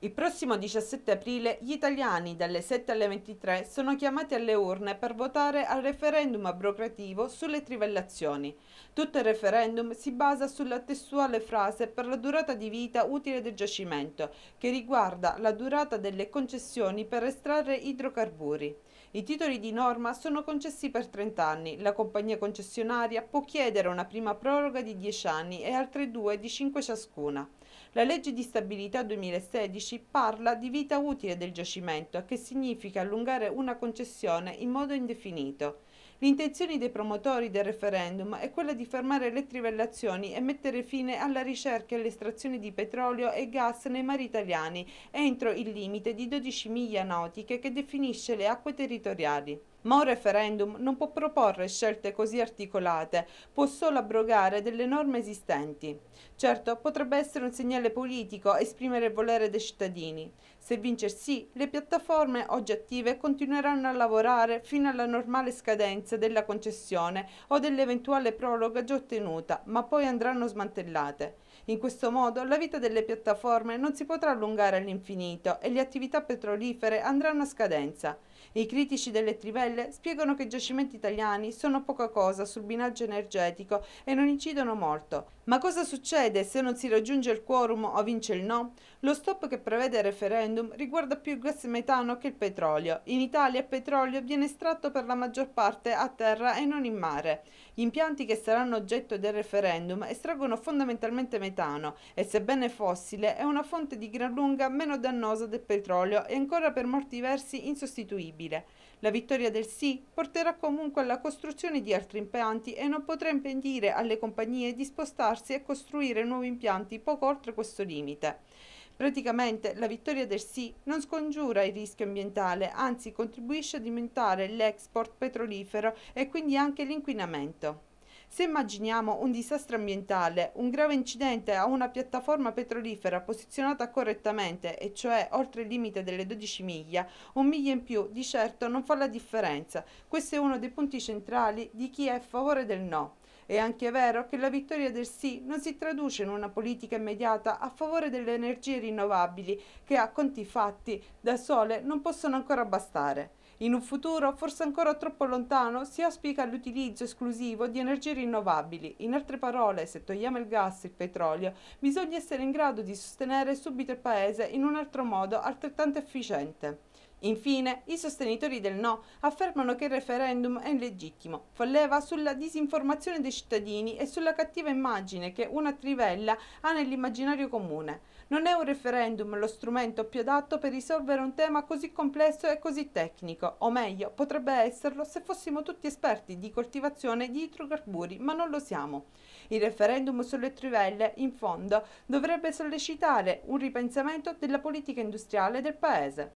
Il prossimo 17 aprile gli italiani dalle 7 alle 23 sono chiamati alle urne per votare al referendum abrogativo sulle trivellazioni. Tutto il referendum si basa sulla testuale frase per la durata di vita utile del giacimento, che riguarda la durata delle concessioni per estrarre idrocarburi. I titoli di norma sono concessi per 30 anni. La compagnia concessionaria può chiedere una prima proroga di 10 anni e altre due di 5 ciascuna. La legge di stabilità 2016 parla di vita utile del giacimento, che significa allungare una concessione in modo indefinito. L'intenzione dei promotori del referendum è quella di fermare le trivellazioni e mettere fine alla ricerca e all'estrazione di petrolio e gas nei mari italiani entro il limite di 12 miglia nautiche che definisce le acque territoriali. Ma un referendum non può proporre scelte così articolate, può solo abrogare delle norme esistenti. Certo, potrebbe essere un segnale politico esprimere il volere dei cittadini. Se vince sì, le piattaforme oggi attive continueranno a lavorare fino alla normale scadenza della concessione o dell'eventuale prologa già ottenuta, ma poi andranno smantellate. In questo modo la vita delle piattaforme non si potrà allungare all'infinito e le attività petrolifere andranno a scadenza. I critici delle trivelle Gabriele spiegano che i giacimenti italiani sono poca cosa sul binaggio energetico e non incidono molto. Ma cosa succede se non si raggiunge il quorum o vince il no? Lo stop che prevede il referendum riguarda più il gas metano che il petrolio. In Italia il petrolio viene estratto per la maggior parte a terra e non in mare. Gli impianti che saranno oggetto del referendum estraggono fondamentalmente metano e sebbene fossile è una fonte di gran lunga meno dannosa del petrolio e ancora per molti versi insostituibile. La vittoria del del sì porterà comunque alla costruzione di altri impianti e non potrà impedire alle compagnie di spostarsi e costruire nuovi impianti poco oltre questo limite. Praticamente la vittoria del sì non scongiura il rischio ambientale, anzi contribuisce ad aumentare l'export petrolifero e quindi anche l'inquinamento. Se immaginiamo un disastro ambientale, un grave incidente a una piattaforma petrolifera posizionata correttamente, e cioè oltre il limite delle 12 miglia, un miglia in più di certo non fa la differenza. Questo è uno dei punti centrali di chi è a favore del no. È anche vero che la vittoria del sì non si traduce in una politica immediata a favore delle energie rinnovabili che a conti fatti da sole non possono ancora bastare. In un futuro, forse ancora troppo lontano, si auspica l'utilizzo esclusivo di energie rinnovabili. In altre parole, se togliamo il gas e il petrolio, bisogna essere in grado di sostenere subito il Paese in un altro modo altrettanto efficiente. Infine, i sostenitori del no affermano che il referendum è illegittimo, fa leva sulla disinformazione dei cittadini e sulla cattiva immagine che una trivella ha nell'immaginario comune. Non è un referendum lo strumento più adatto per risolvere un tema così complesso e così tecnico, o meglio, potrebbe esserlo se fossimo tutti esperti di coltivazione di idrocarburi, ma non lo siamo. Il referendum sulle trivelle, in fondo, dovrebbe sollecitare un ripensamento della politica industriale del Paese.